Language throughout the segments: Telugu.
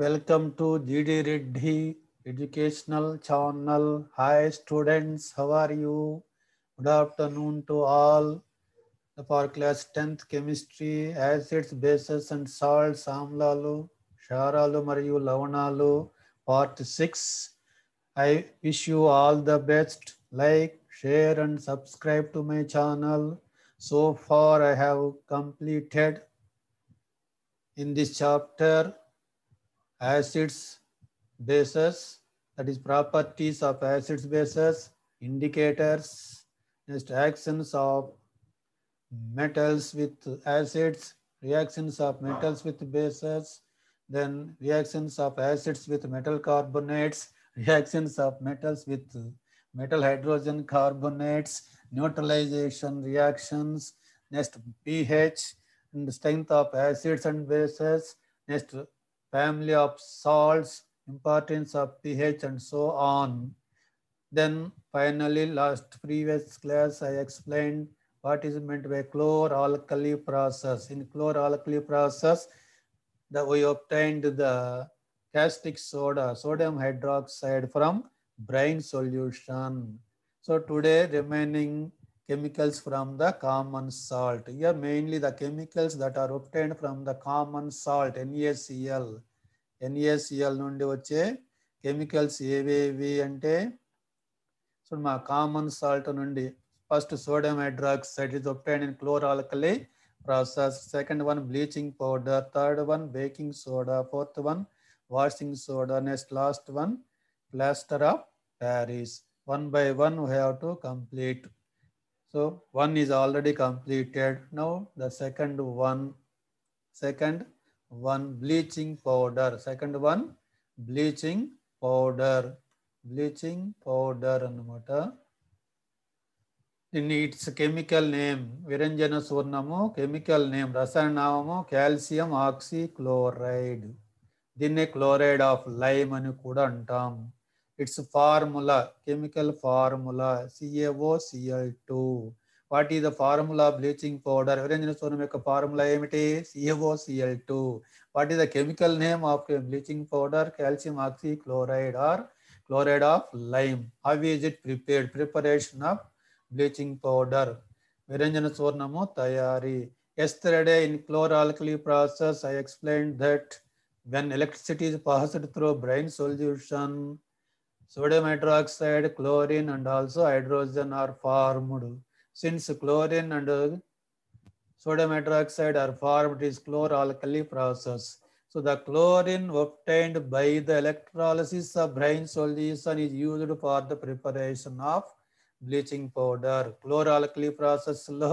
Welcome to GD Reddy Educational Channel. Hi students, how are you? Good afternoon to all. The power class 10th chemistry, acids, bases and salts, amlalu, sharalu, mariyu, lavanalu, part 6. I wish you all the best. Like, share and subscribe to my channel. So far I have completed in this chapter acids, bases, that is properties of acids, bases, indicators, next actions of metals with acids, reactions of metals with bases, then reactions of acids with metal carbonates, reactions of metals with metal hydrogen carbonates, neutralization reactions, next pH and strength of acids and bases, next family of salts, importance of pH and so on. Then finally, last previous class, I explained what is meant by chlor-alkali process. In chlor-alkali process, that we obtained the caustic soda, sodium hydroxide from brine solution. So today remaining chemicals from the common salt you mainly the chemicals that are obtained from the common salt NACL NACL నుండి వచ్చే కెమికల్స్ ఏవేవి అంటే సో మా కామన్ సాల్ట్ నుండి first sodium hydroxide is obtain in chloralkali process second one bleaching powder third one baking soda fourth one washing soda next last one plaster of Paris one by one have to complete So one is already completed. Now the second one, second one bleaching powder. Second one bleaching powder. Bleaching powder anamata. In its chemical name, Viranjana Surnamo, chemical name, Rasayanamamo, calcium oxychloride. దీన్నే క్లోరైడ్ ఆఫ్ లైమ్ అని కూడా అంటాం its formula, chemical formula, Cl2. What is the formula of bleaching powder? Orange stone యొక్క formula ఏమిటి Cl2. What is the chemical name of bleaching powder? Calcium oxychloride or chloride of lime. How is it prepared? Preparation of bleaching powder. Viranjana Swarnamu Tayari. Yesterday in chloralkali process, I explained that when electricity is passed through brine solution, sodium hydroxide chlorine and also hydrogen are formed since chlorine and sodium hydroxide are formed is chlor alkali process so the chlorine obtained by the electrolysis of brine solution is used for the preparation of bleaching powder chlor alkali ప్రాసెస్లో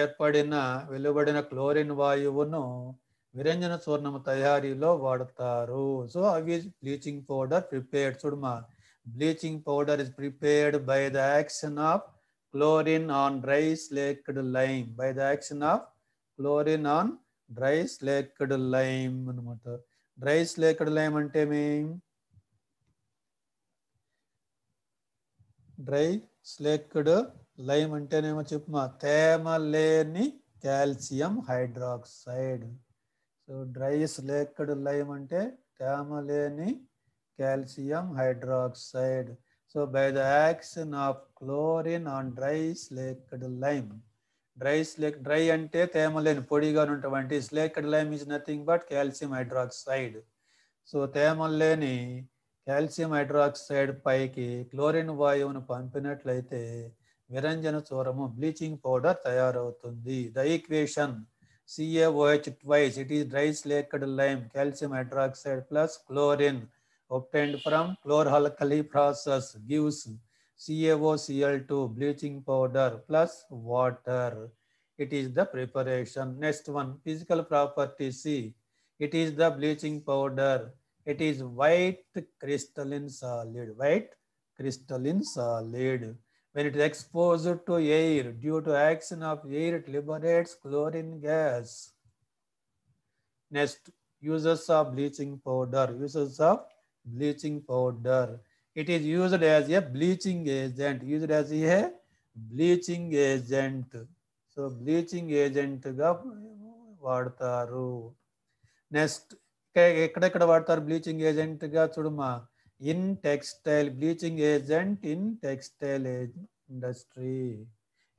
ఏర్పడిన వెలువడిన క్లోరిన్ వాయువును నిరంజన చూర్ణం తయారీలో వాడతారు సో అవి బ్లీచింగ్ పౌడర్ ప్రిపేర్డ్ చూడమా bleaching powder is prepared by the action of chlorine on dry slaked lime by the action of chlorine on dry slaked lime అనమాట డ్రై స్లేక్డ్ లైమ్ అంటే మేం డ్రై స్లేక్డ్ లైమ్ అంటేనేమో చెప్పుమా తేమ లేని calcium hydroxide so dry slaked lime అంటే తేమ లేని calcium hydroxide so by the action of chlorine on dry slaked lime dry slake dry అంటే తేమ లేని పొడిగా ఉన్నటువంటి slaked lime is nothing but calcium hydroxide so తేమ లేని కాల్షియం హైడ్రాక్సైడ్ పైకి క్లోరిన్ వాయువును పంపినట్లయితే విరంజన చూరము బ్లీచింగ్ పౌడర్ తయారవుతుంది the equation CaOH twice. It is dry slaked lime, calcium hydroxide plus chlorine obtained from chloralkali process gives CaOCl2 bleaching powder plus water. It is the preparation. Next one, physical property C. It is the bleaching powder. It is white crystalline solid. White crystalline solid. When it is exposed to air, due to action of air, it liberates chlorine gas. Next, uses of bleaching powder. Uses of bleaching powder. It is used as a bleaching agent. Used as a bleaching agent. so bleaching agent ga vaadtaru next వాడతారు next vaadtaru bleaching agent ga చూడమా in textile bleaching agent in textile industry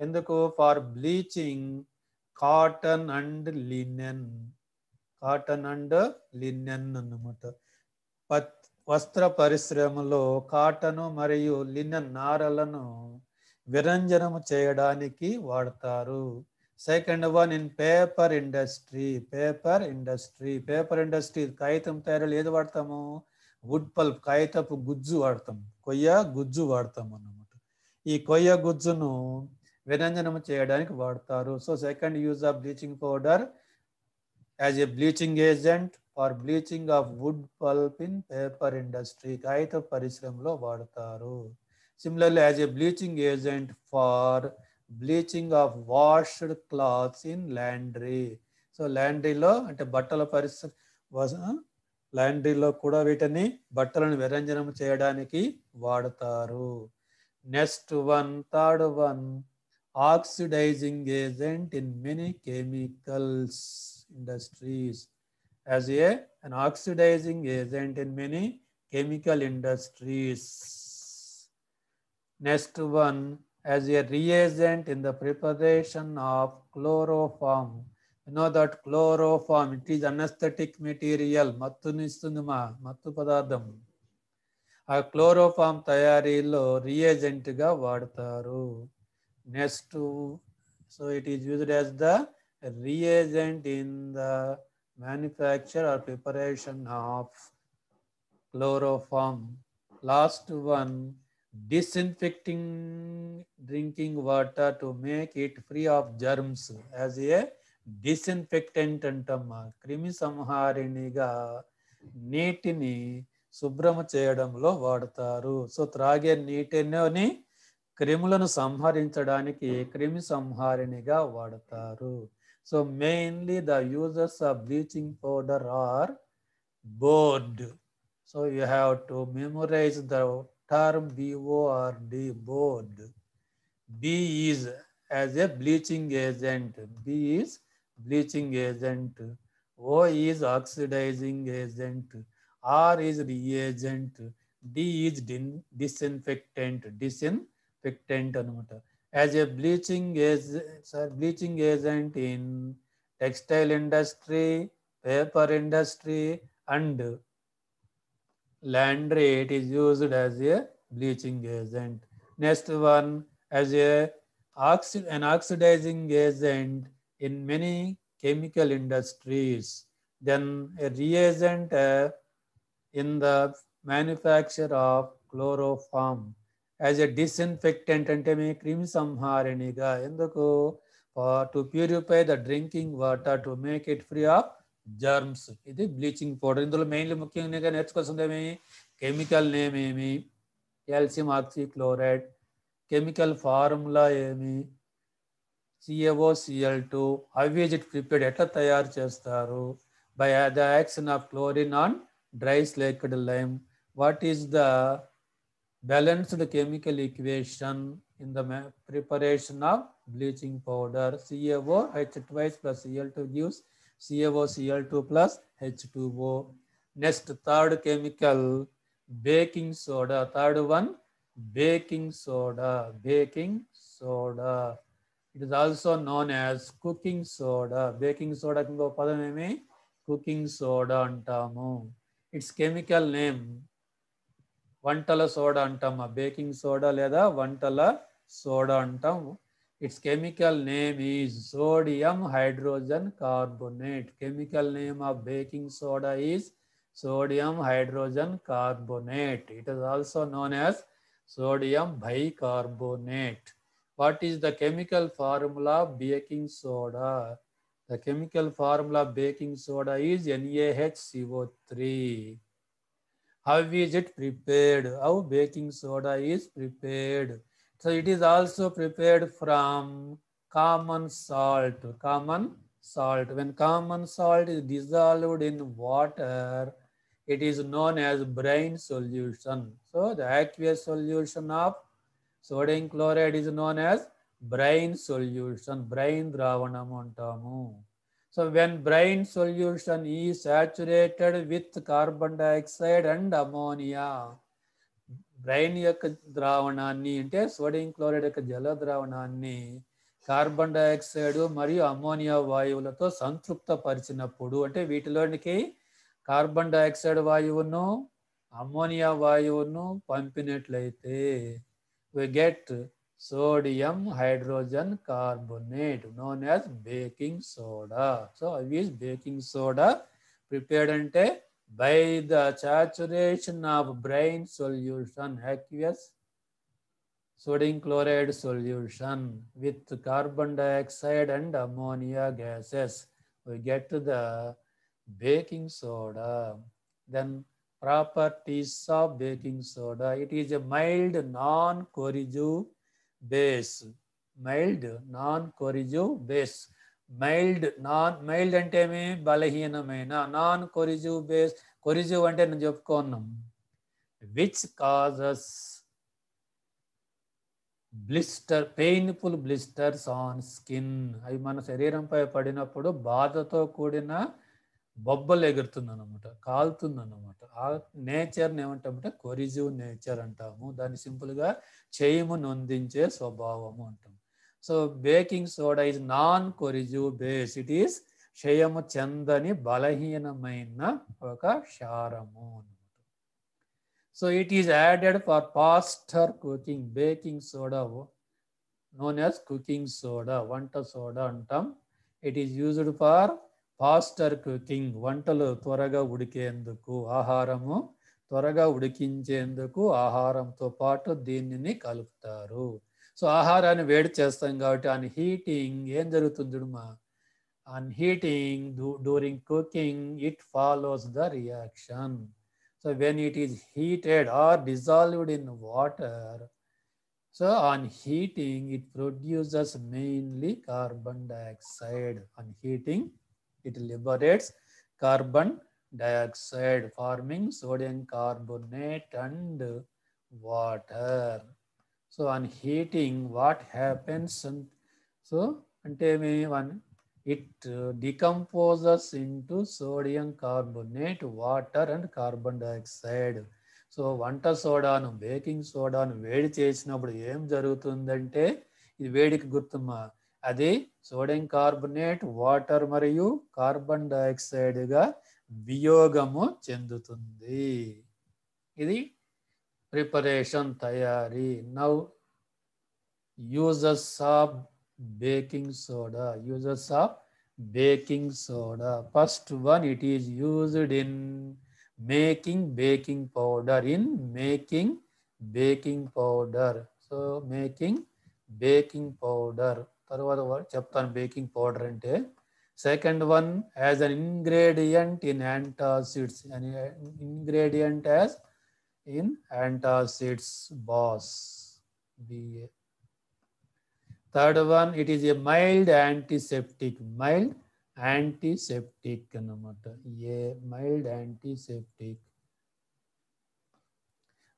ఎందుకు for bleaching cotton and linen cotton and linen అన్నమాట వస్త్ర పరిశ్రమలో కాటను మరియు లినెన్ నారలను విరంజనము చేయడానికి వాడతారు second one in paper industry paper industry paper industry కాగితం తయారీలు ఏది వాడతాము వుడ్ పల్ప్ కాగితపు గుజ్జు వాడతాం కొయ్య గుజ్జు వాడతాం అన్నమాట ఈ కొయ్య గుజ్జును వినంజనం చేయడానికి వాడతారు so second use of bleaching powder as a bleaching agent for bleaching of wood pulp in paper industry కాగిత పరిశ్రమలో వాడతారు similarly as a bleaching agent for bleaching of washed clothes in laundry so ల్యాండ్రీలో అంటే బట్టల పరిశ్రమ లాండ్రీలో కూడా వీటిని బట్టలను విరంజనం చేయడానికి వాడతారు next one third one oxidising agent in many chemicals industries as a an oxidising agent in many chemical industries next one as a reagent in the preparation of chloroform know that chloroform, it is anesthetic material. Mattu nistunduma, mattu padadam. A chloroform tayari lo reagent ga vadtaru. so it is used as the reagent in the manufacture or preparation of chloroform. Last one, disinfecting drinking water to make it free of germs as a disinfectant అంటమ్మా క్రిమి సంహారిణిగా నీటిని శుభ్రం చేయడంలో వాడతారు సో త్రాగే నీటిని క్రిములను సంహరించడానికి క్రిమి సంహారిణిగా వాడతారు so mainly the users of bleaching powder are board so you have to memorise the term B O A R D board B is as a bleaching agent B is bleaching agent, O is oxidizing agent, R is reagent, D is disinfectant, disinfectant anamata. As a bleaching agent, bleaching agent in textile industry, paper industry, and laundry. it is used as a bleaching agent. Next one, as a oxi an oxidizing agent in many chemical industries then a reagent uh, in the manufacture of chloroform as a disinfectant and a cream samhariniga enduku for to purify the drinking water to make it free of germs idi bleaching powder indulo mainly mukhyanga nerchukostundi emi chemical name emi calcium oxychloride chemical formula Me CAOCL two how is it prepared ఎట్లా తయారు చేస్తారు by the action of chlorine on dry slaked lime what is the balanced chemical equation in the preparation of bleaching powder CaO H twice plus Cl2 gives CaO Cl2 plus H2O. Next third chemical baking soda. Third one baking soda. Baking soda. It is also known as cooking soda. Baking soda కింద పదం ఏమి కుకింగ్ సోడా అంటాము ఇట్స్ కెమికల్ నేమ్ వంటల సోడా అంటాము బేకింగ్ సోడా లేదా వంటల సోడా అంటాము its chemical name is sodium hydrogen carbonate chemical name of baking soda is sodium hydrogen carbonate it is also known as sodium bicarbonate What is the chemical formula of baking soda? The chemical formula of baking soda is NaHCO3. How is it prepared? How baking soda is prepared? So it is also prepared from common salt. Common salt. When common salt is dissolved in water, it is known as brine solution. So the aqueous solution of sodium chloride is known as brine solution brine ద్రావణం అంటాము సో వెన్ బ్రైన్ సొల్యూషన్ ఈ saturated with carbon dioxide and ammonia brine యొక్క ద్రావణాన్ని అంటే సోడియం క్లోరైడ్ యొక్క జల ద్రావణాన్ని కార్బన్ డైఆక్సైడ్ మరియు అమోనియా వాయువులతో సంతృప్త పరిచినప్పుడు అంటే వీటిలోనికి కార్బన్ డైఆక్సైడ్ వాయువును అమోనియా వాయువును పంపినట్లయితే we get sodium hydrogen carbonate known as baking soda. So always baking soda prepared ante eh, by the saturation of brine solution aqueous sodium chloride solution with carbon dioxide and ammonia gases. We get the baking soda. Then properties of baking soda it is a mild non corrosive base mild non corrosive base mild non mild అంటే ఏమి బలహీనమైన నాన్ కొరిజు బేస్ కొరిజు అంటే నేను చెప్పుకున్నాం which causes blister painful blisters on skin అవి మన శరీరంపై పడినప్పుడు బాధతో కూడిన బొబ్బలు కాలుతుంది అనమాట ఆ నేచర్ని ఏమంటామంటే కొరిజివ్ నేచర్ అంటాము దాన్ని సింపుల్గా చేయము నొందించే స్వభావము అంటాం so baking soda is non corrosive base it is క్షయము చెందని బలహీనమైన ఒక క్షారము so it is added for faster cooking baking soda known as cooking soda వంట సోడా అంటాం it is used for faster cooking వంటలు త్వరగా ఉడికేందుకు ఆహారము త్వరగా ఉడికించేందుకు ఆహారంతో పాటు దీనిని కలుపుతారు సో ఆహారాన్ని వేడి చేస్తాం కాబట్టి అన్ హీటింగ్ ఏం జరుగుతుంది on heating during cooking it follows the reaction so when it is heated or dissolved in water so on heating it produces mainly carbon dioxide on heating It liberates carbon dioxide forming sodium carbonate and water. So on heating, what happens? So ante one it decomposes into sodium carbonate, water and carbon dioxide. So వంట సోడాను బేకింగ్ సోడాను వేడి చేసినప్పుడు ఏం జరుగుతుందంటే ఇది వేడికి గుర్తుమా అది సోడియం కార్బనేట్ వాటర్ మరియు కార్బన్ డైఆక్సైడ్గా వియోగము చెందుతుంది ఇది ప్రిపరేషన్ తయారీ now uses of baking soda uses of baking soda first one it is used in making baking powder in making baking powder so making baking powder సర్వవారవ చెప్తాను బేకింగ్ పౌడర్ అంటే second one as an ingredient in antacids any ingredient as in antacids boss B third one it is a mild antiseptic mild antiseptic అన్నమాట ఏ mild antiseptic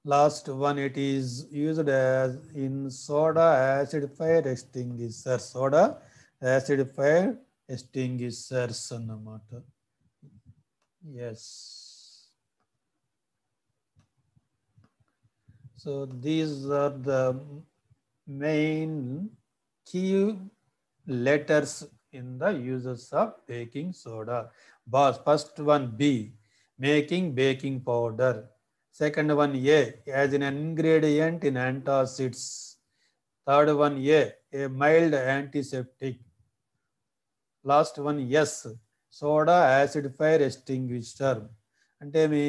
Last one, it is used as in soda acid fire extinguisher. Soda acid fire extinguishers annamata yes so these are the main key letters in the uses of baking soda first one b making baking powder second one A as in ingredient in antacids third one A a mild antiseptic last one S soda acid fire extinguisher అంటే మీ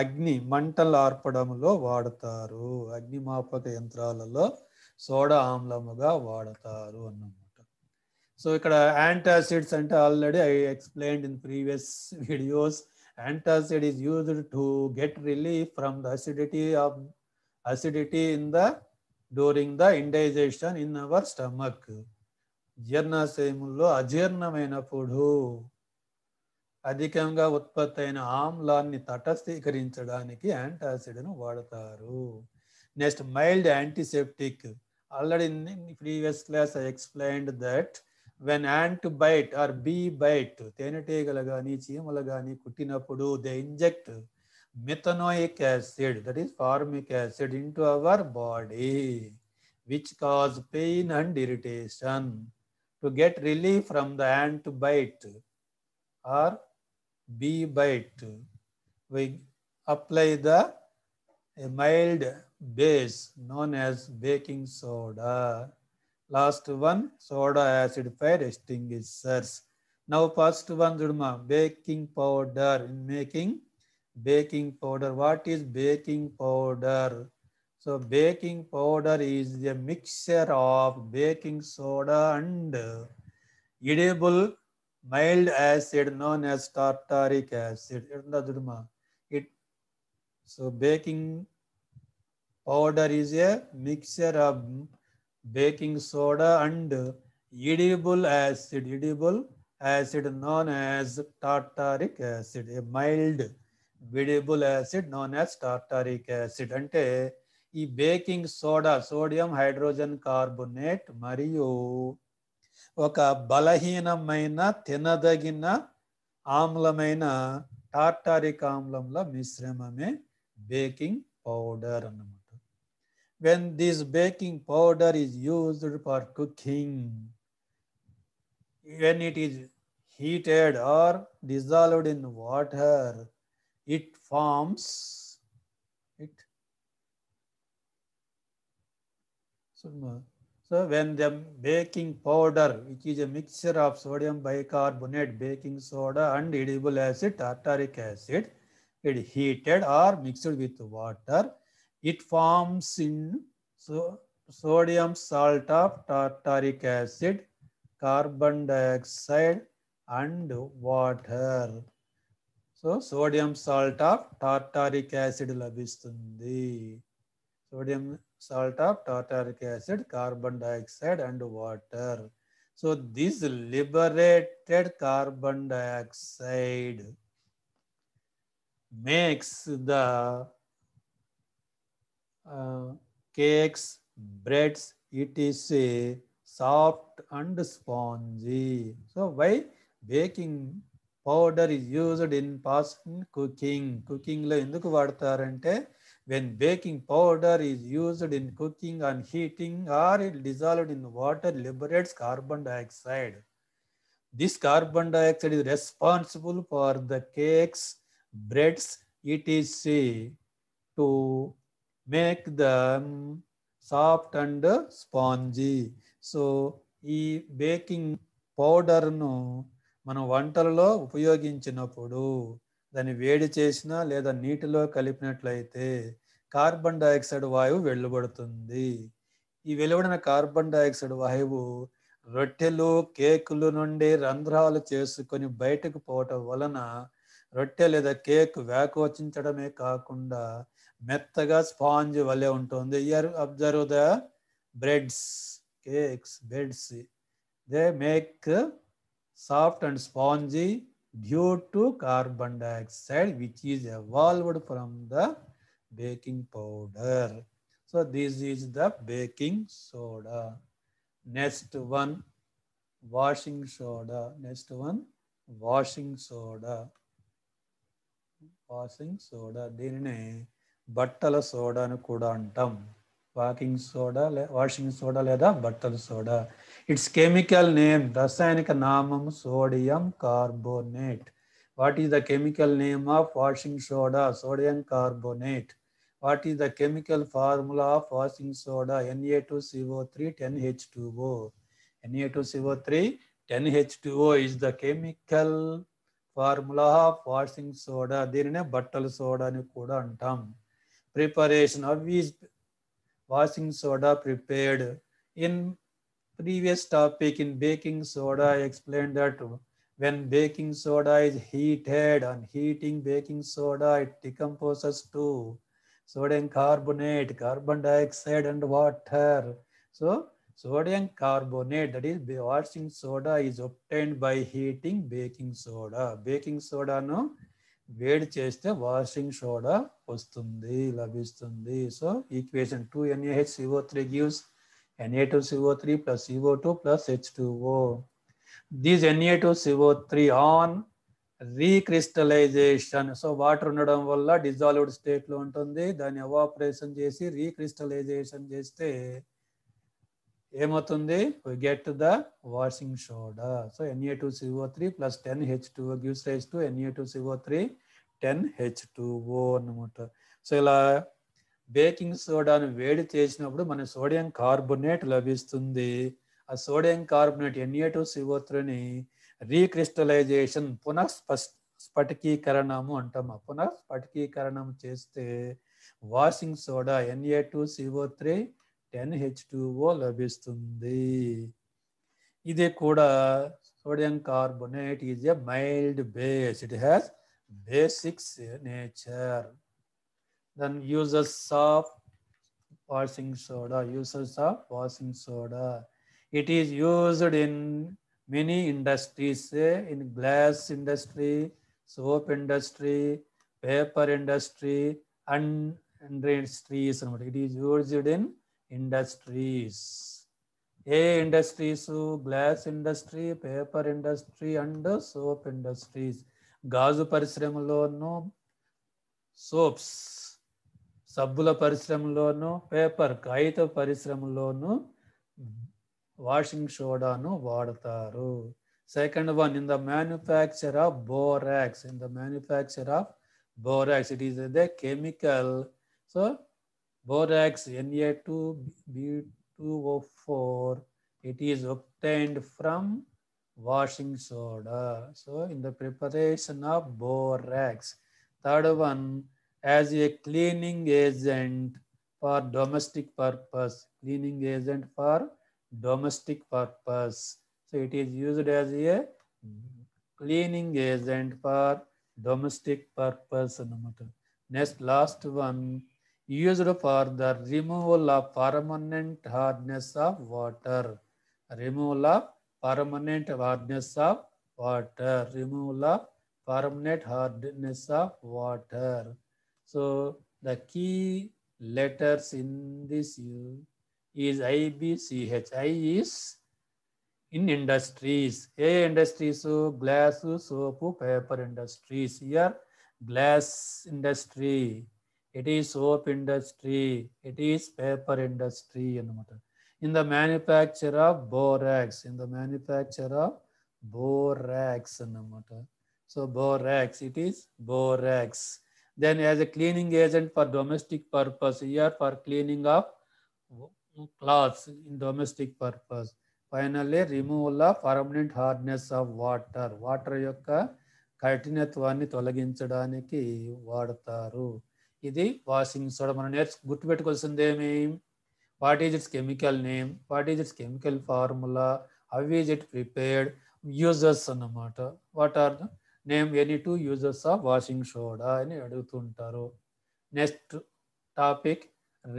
అగ్ని మంటలు ఆర్పడంలో వాడతారు అగ్నిమాపక యంత్రాలలో సోడా ఆమ్లముగా వాడతారు అన్నమాట సో ఇక్కడ యాంటాసిడ్స్ అంటే already I explained in previous videos antacid is used to get relief from the acidity of acidity in the during the indigestion in our stomach జీర్ణాశయముల్లో అజీర్ణమైనప్పుడు అధికంగా ఉత్పత్తి అయిన ఆమ్లాన్ని తటస్థీకరించడానికి యాంటాసిడ్ను వాడతారు next mild antiseptic already previous class I explained that when ant bite or bee bite తేనెటీగలు కానీ చీమలు కానీ కుట్టినప్పుడు they inject methanoic acid that is formic acid into our body which cause pain and irritation to get relief from the ant bite or bee bite we apply the a mild base known as baking soda Last one, soda acid fire extinguishers. Now first one, Judma, baking powder. In making baking powder, what is baking powder? So baking powder is the mixture of baking soda and edible mild acid known as tartaric acid. It, so baking powder is a mixture of baking soda and edible acid edible acid known as tartaric acid a mild edible acid known as tartaric acid అంటే ఈ baking soda sodium hydrogen carbonate మరియు ఒక బలహీనమైన తినదగిన ఆమ్లమైన టార్టారిక్ ఆమ్లంలో మిశ్రమమే బేకింగ్ పౌడర్ అన్నమాట when this baking powder is used for cooking, when it is heated or dissolved in water, it forms it. So, so when the baking powder, which is a mixture of sodium bicarbonate, baking soda and edible acid, tartaric acid, it heated or mixed with water, it forms in so sodium salt of tartaric acid carbon dioxide and water so sodium salt of tartaric acid labistundi sodium salt of tartaric acid carbon dioxide and water so this liberated carbon dioxide makes the cakes, breads, it is soft and spongy. So why baking powder is used in past cooking? Cooking lo ఎందుకు వాడతారంటే when baking powder is used in cooking and heating or it dissolved in water liberates carbon dioxide. This carbon dioxide is responsible for the cakes, breads, etc. to make the soft and spongy so ఈ బేకింగ్ పౌడర్ను మనం వంటలలో ఉపయోగించినప్పుడు దాన్ని వేడి చేసిన లేదా నీటిలో కలిపినట్లయితే కార్బన్ డైఆక్సైడ్ వాయువు వెళ్ళబడుతుంది ఈ వెలువడిన కార్బన్ డైఆక్సైడ్ వాయువు రొట్టెలు కేకులు నుండి రంధ్రాలు చేసుకొని బయటకు పోవటం వలన రొట్టె లేదా కేక్ వ్యాకోచించడమే కాకుండా మెత్తగా స్పాంజ్ వలె ఉంటుంది here observe the breads cakes beds they make soft and spongy due to carbon dioxide which is evolved from the baking powder so this is the baking soda next one washing soda next one washing soda washing soda దీనిని బట్టల సోడా అని కూడా అంటాం వాకింగ్ సోడా లే వాషింగ్ సోడా లేదా బట్టల సోడా ఇట్స్ కెమికల్ నేమ్ రసాయనిక నామం sodium carbonate what is the chemical name of washing soda sodium carbonate what is the chemical formula of washing soda NA two CO three ten H two O NA two CO three ten H two O is the chemical formula of washing soda దీనినే బట్టల సోడా అని కూడా అంటాం preparation of which washing soda prepared. In previous topic in baking soda, I explained that when baking soda is heated on heating baking soda, it decomposes to sodium carbonate, carbon dioxide and water. So sodium carbonate that is washing soda is obtained by heating baking soda baking soda no వేడి చేస్తే వాషింగ్ సోడా వస్తుంది లభిస్తుంది so equation two NAH CO three gives NA two CO three plus CO two plus H two O these NA two CO three on recrystallisation so water ఉండడం వల్ల డిజాల్వ్డ్ స్టేట్లో ఉంటుంది దాన్ని ఎవాపరేషన్ చేసి రీక్రిస్టలైజేషన్ చేస్తే ఏమవుతుంది we get the washing soda so NA two CO three plus ten H two gives rise to NA two CO three ten H two O అనమాట సో ఇలా బేకింగ్ సోడాను వేడి చేసినప్పుడు మన సోడియం కార్బోనేట్ లభిస్తుంది ఆ sodium carbonate NA two CO త్రీని రీక్రిస్టలైజేషన్ పునః స్ఫటికీకరణము అంటాం ఆ పునః స్ఫటికీకరణం చేస్తే washing soda NA two CO three ten H two O లభిస్తుంది ఇది కూడా sodium carbonate is a mild base it has basics nature then uses of washing soda, uses of washing soda. It is used in many industries, in glass industry, soap industry, paper industry, and industries. It is used in industries a industries glass industry paper industry and soap industries గాజు పరిశ్రమలోను సోప్స్ సబ్బుల పరిశ్రమలోను పేపర్ కాగిత పరిశ్రమలోను వాషింగ్ సోడాను వాడతారు second one in the manufacture of borax in the manufacture of borax it is the chemical so Borax Na2B2O4, it is obtained from washing soda. So in the preparation of borax. Third one, as a cleaning agent for domestic purpose. Cleaning agent for domestic purpose. So it is used as a cleaning agent for domestic purpose. Next, last one, used for the removal of permanent hardness of water. Removal of permanent hardness of water. Removal of permanent hardness of water. So the key letters in this U is IBCH. I is in industries. A industries, so glass, soap, paper industries. Here, glass industry. It is soap industry it is paper industry అనమాట in the manufacture of borax in the manufacture of borax అనమాట so borax it is borax then as a cleaning agent for domestic purpose here for cleaning of clothes in domestic purpose finally removal of permanent hardness of water water యొక్క కఠినత్వాన్ని తొలగించడానికి వాడతారు ఇది వాషింగ్ సోడా మనం నేర్చు గుర్తుపెట్టుకోవాల్సింది ఏమి what is its chemical name what is its chemical formula how is it prepared users అన్నమాట what are the name any two users of washing soda అని అడుగుతుంటారు next topic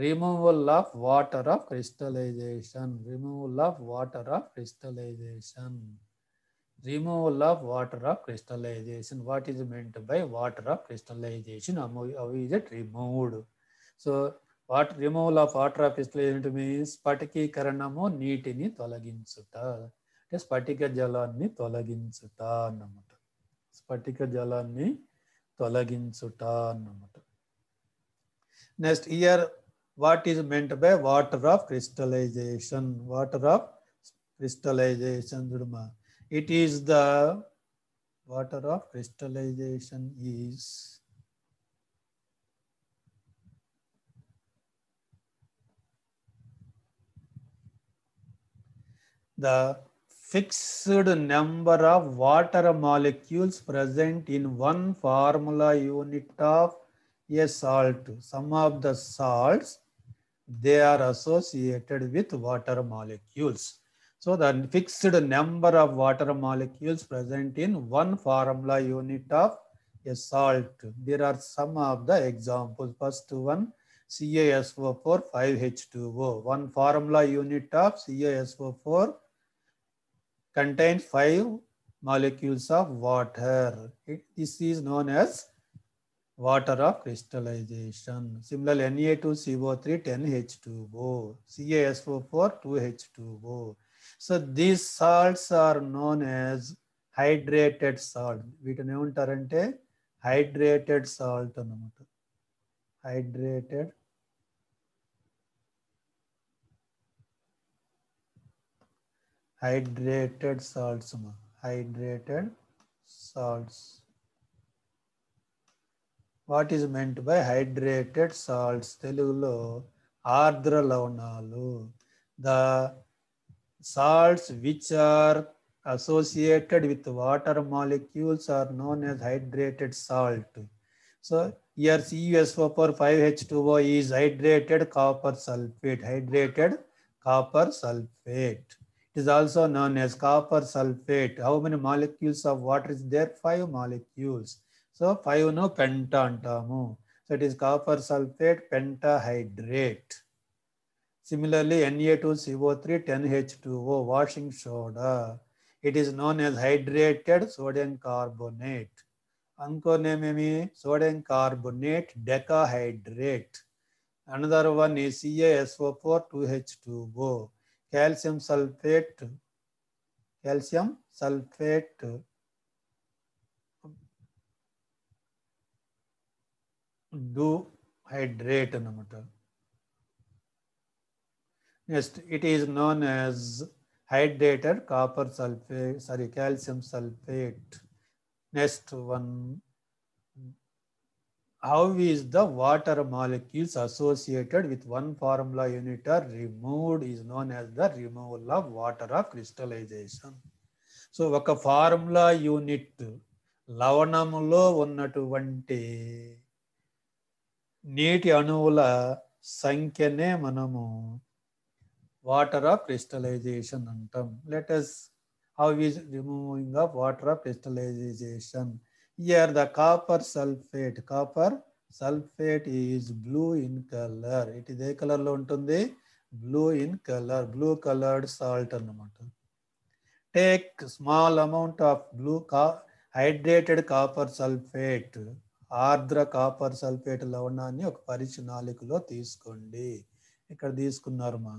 removal of water of crystallization removal of water of crystallization removal of water of crystallization what is meant by water of crystallization how is it removed so water removal of water of crystallization means స్ఫటికీకరణము నీటిని తొలగించుట అంటే స్ఫటిక జలాన్ని తొలగించుట అన్నమాట స్ఫటిక జలాన్ని తొలగించుట అన్నమాట next here what is meant by water of crystallization water of crystallization చూడమా It is the water of crystallization is the fixed number of water molecules present in one formula unit of a salt. Some of the salts, they are associated with water molecules. So the fixed number of water molecules present in one formula unit of a salt. There are some of the examples. First one, CaSO4, 5H2O. One formula unit of CaSO4 contains five molecules of water. It, this is known as water of crystallization. Similarly, Na2CO3, 10H2O, CaSO4, 2H2O. So these salts are known as hydrated salt వీటిని ఏమంటారంటే హైడ్రేటెడ్ సాల్ట్ అన్నమాట hydrated hydrated salts hydrated salts what is meant by hydrated salts తెలుగులో ఆర్ద్ర లవణాలు the Salts which are associated with water molecules are known as hydrated salt. So here CuSO4 5H2O is hydrated copper sulfate, hydrated copper sulfate. It is also known as copper sulfate. How many molecules of water is there? Five molecules. So five no pentantamu. So it is copper sulfate pentahydrate. Similarly, Na2CO3 10H2O washing soda. It is known as hydrated sodium carbonate. Another name is sodium carbonate decahydrate. Another one is CaSO4 2H2O. Calcium sulfate. Calcium sulfate do hydrate Next, it is known as hydrated copper sulfate, sorry, calcium sulfate. Next one, how is the water molecules associated with one formula unit are removed is known as the removal of water of crystallization. So ఒక ఫార్ములా యూనిట్ లవణములో ఉన్నటువంటి నీటి అణువుల సంఖ్యనే మనము వాటర్ ఆఫ్ క్రిస్టలైజేషన్ అంటాం let us how is removing of water of crystallization here the copper sulphate copper sulphate is blue in colour it ఇదే కలర్లో ఉంటుంది blue in colour blue coloured salt అనమాట take small amount of blue కా హైడ్రేటెడ్ కాపర్ సల్ఫేట్ ఆర్ద్ర కాపర్ సల్ఫేట్ లవణాన్ని ఒక పరిచయ నాలుగులో తీసుకోండి ఇక్కడ తీసుకున్నారు మా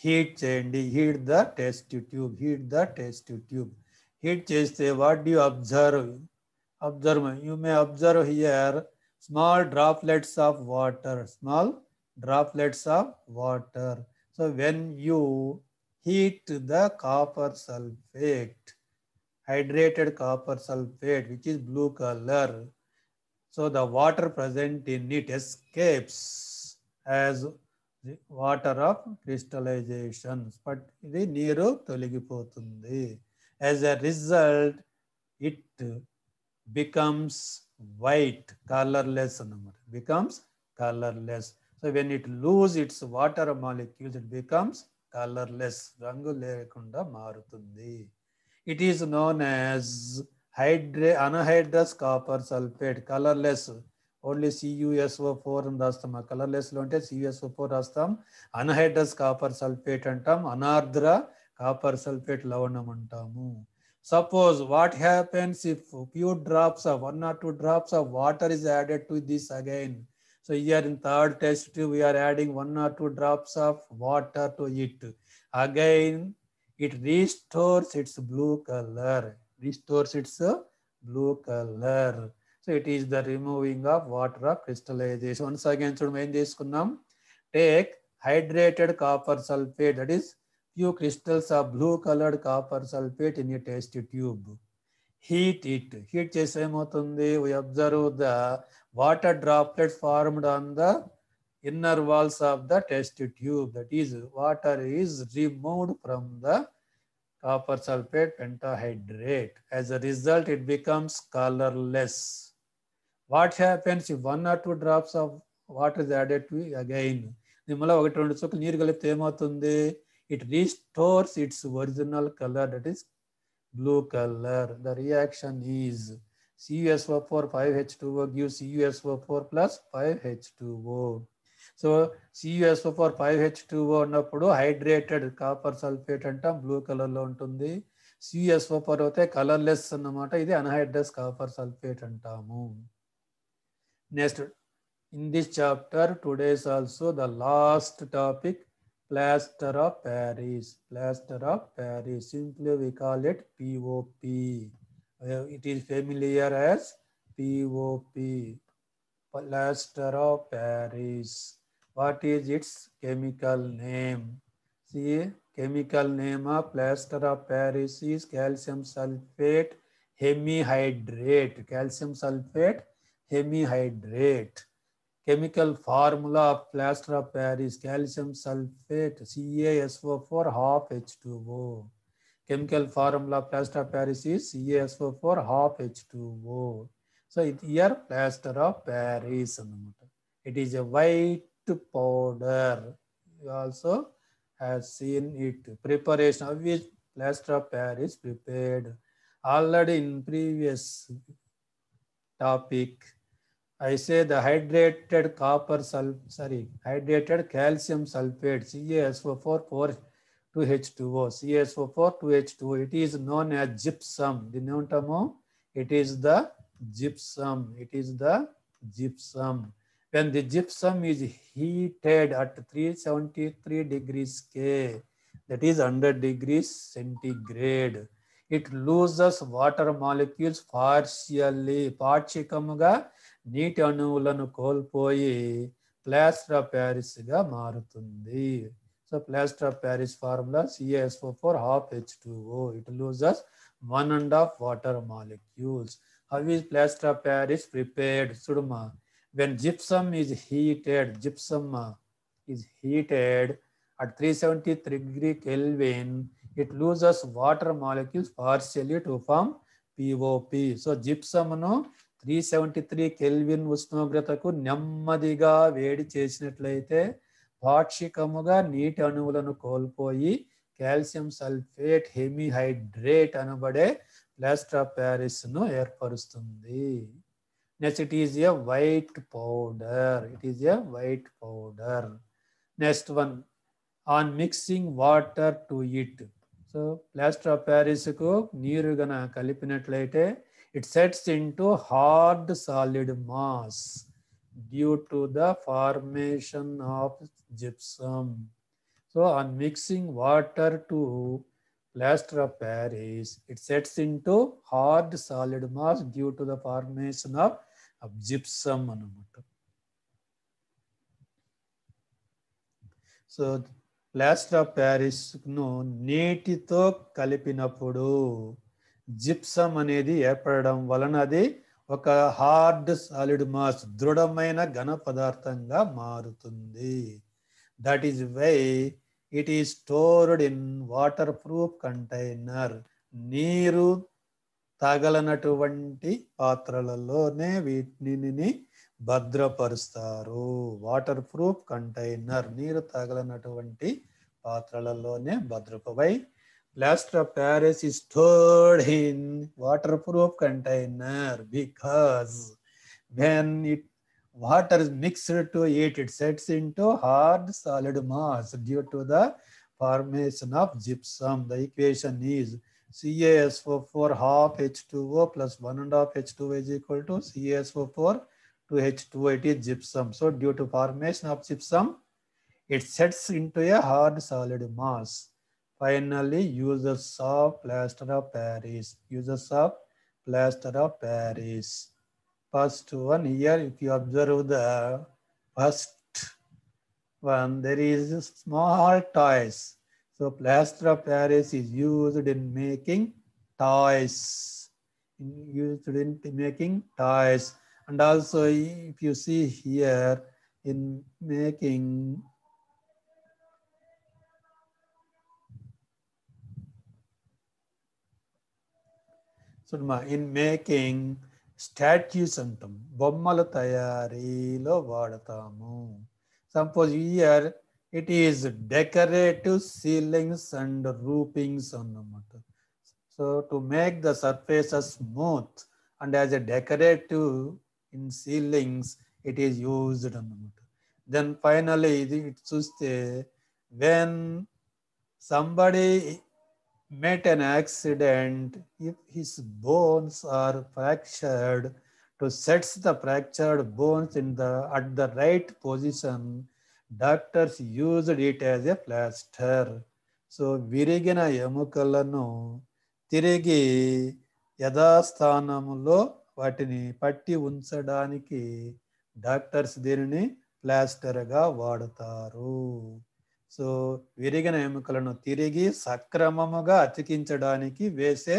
heat change, heat the test tube, heat the test tube. Heat change, what do you observe? Observe, you may observe here small droplets of water, small droplets of water. So when you heat the copper sulfate, hydrated copper sulfate, which is blue color, so the water present in it escapes as water of crystallization but ఇది నీరు తొలగిపోతుంది as a result it becomes white colourless అనమాట becomes colourless so when it lose its water molecules it becomes colourless రంగు లేకుండా మారుతుంది it is known as hydra anhydrous copper sulphate colourless only C U S O four అని రాస్తాం ఆ కలర్లెస్లో అంటే సియుఎస్ఓ ఫోర్ రాస్తాం అన్హైడ్రస్ కాపర్ సల్ఫేట్ అంటాం అనార్ద్ర కాపర్ సల్ఫేట్ లవణం అంటాము suppose what happens if few drops of one or two drops of water is added to this again so here in third test we are adding one or two drops of water to it again it restores its blue colour restores its blue colour so it is the removing of water of crystallization once again చూడు ఏం తీసుకున్నాం take hydrated copper sulphate that is you crystals of blue coloured copper sulphate in you test tube heat it heat చేస్తే ఏమవుతుంది we observe the water droplet formed on the inner walls of the test tube that is water is removed from the copper sulphate pentahydrate as a result it becomes colourless what happens one or two drops of water is added to again నిమ్మల ఒకటి రెండు చుక్కలు నీరు కలిపితే ఏమవుతుంది it restores its original colour that is blue colour the reaction is C U S O four five H two O give CuSO four plus five H two O so C U S O four five H two O ఉన్నప్పుడు హైడ్రేటెడ్ కాపర్ సల్ఫేట్ అంటాం బ్లూ కలర్లో ఉంటుంది సియుఎస్ఓ ఫోర్ అయితే కలర్లెస్ అన్నమాట ఇది అన్హైడ్రస్ కాపర్ సల్ఫేట్ అంటాము Next, in this chapter, today is also the last topic, plaster of Paris. Plaster of Paris, simply we call it POP. Uh, it is familiar as POP, plaster of Paris. What is its chemical name? See, chemical name of plaster of Paris is calcium sulfate hemihydrate. Calcium sulfate hemihydrate. Chemical formula of plaster of Paris, calcium sulfate, CaSO4 half H2O. Chemical formula of plaster of Paris is CaSO4 half H2O. So it here plaster of Paris. It is a white powder. You also have seen it. Preparation of which plaster of Paris prepared already in previous topic I say the hydrated copper sul sorry hydrated calcium sulfate CaSO4 2H2O CaSO4 2H2O. It is known as gypsum. The noun it is the gypsum. It is the gypsum. When the gypsum is heated at 373 degrees K, that is 100 degrees centigrade, it loses water molecules partially. Partikamga నీటి అణువులను కోల్పోయి ప్లాస్టర్ ఆఫ్ ప్యారిస్గా మారుతుంది so plaster of Paris formula C S O four half H two O it loses one and half water molecules how is plaster of Paris prepared చూడమా when gypsum is heated gypsum is heated three 373 degree Kelvin, it loses water molecules partially to form POP. So gypsum no three seventy three Kelvin ఉష్ణోగ్రతకు నెమ్మదిగా వేడి చేసినట్లయితే పాక్షికముగా నీటి అణువులను కోల్పోయి కాల్షియం సల్ఫేట్ హెమిహైడ్రేట్ అనబడే ప్లాస్టర్ ఆఫ్ ప్యారిస్ను ఏర్పరుస్తుంది next it is a white powder it is a white powder next one on mixing water to it so plaster of ప్యారిస్కు నీరు గన కలిపినట్లయితే it sets into hard solid mass due to the formation of gypsum. So on mixing water to plaster of Paris, it sets into hard solid mass due to the formation of, of gypsum. plaster so plaster of ప్యారిస్ను నీటితో కలిపినప్పుడు జిప్సం అనేది ఏర్పడడం వలన అది ఒక హార్డ్ సాలిడ్ మాస్ దృఢమైన ఘన పదార్థంగా మారుతుంది that is why it is stored in water proof container నీరు తగలనటువంటి పాత్రలలోనే వీటిని భద్రపరుస్తారు వాటర్ ప్రూఫ్ కంటైనర్ నీరు తగలనటువంటి పాత్రలలోనే భద్రపై plaster of Paris is stored in waterproof container because when it water is mixed to it, it sets into hard solid mass due to the formation of gypsum. The equation is CaSO4 half H2O plus one and a half H2O is equal to CaSO4 to H2O. It is gypsum. So due to formation of gypsum, it sets into a hard solid mass. Finally, use of plaster of Paris. Use of plaster of Paris. First one here, if you observe the first one, there is small toys. So plaster of Paris is used in making toys. Used in making toys. And also if you see here in making చూడమ్మా ఇన్ మేకింగ్ స్టాట్యూస్ అంటాం బొమ్మల తయారీలో వాడతాము suppose here it is decorative ceilings and roofings అన్నమాట so to make the surfaces smooth and as a decorative in ceilings it is used అన్నమాట దెన్ ఫైనల్ ఇది చూస్తే when somebody met an accident, if his bones are fractured, to set the fractured bones in the, at the right position, doctors used it as a plaster so విరిగిన ఎముకలను తిరిగి యథాస్థానములో వాటిని పట్టి ఉంచడానికి డాక్టర్స్ దీనిని ప్లాస్టర్గా వాడతారు సో విరిగిన ఎముకలను తిరిగి సక్రమముగా అతికించడానికి వేసే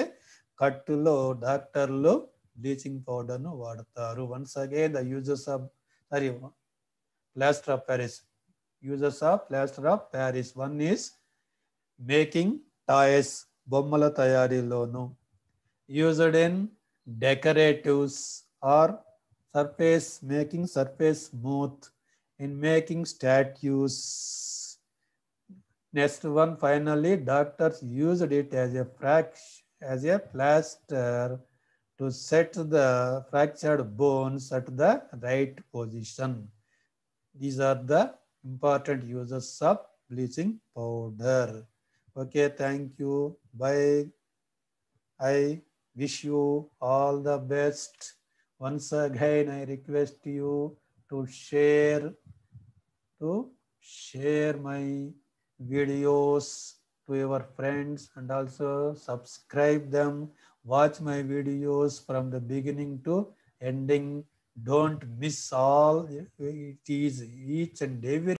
కట్టులో డాక్టర్లు బ్లీచింగ్ పౌడర్ను వాడతారు once again the users of sorry plaster of Paris users of plaster of Paris one is making toys బొమ్మల తయారీలోను used in decoratives or surface making surface smooth in making statues Next one, finally, doctors used it as a, as a plaster to set the fractured bones at the right position. These are the important uses of bleaching powder. Okay, thank you. Bye. I wish you all the best. Once again, I request you to share, to share my videos to your friends and also subscribe them. Watch my videos from the beginning to ending. Don't miss all. It is each and every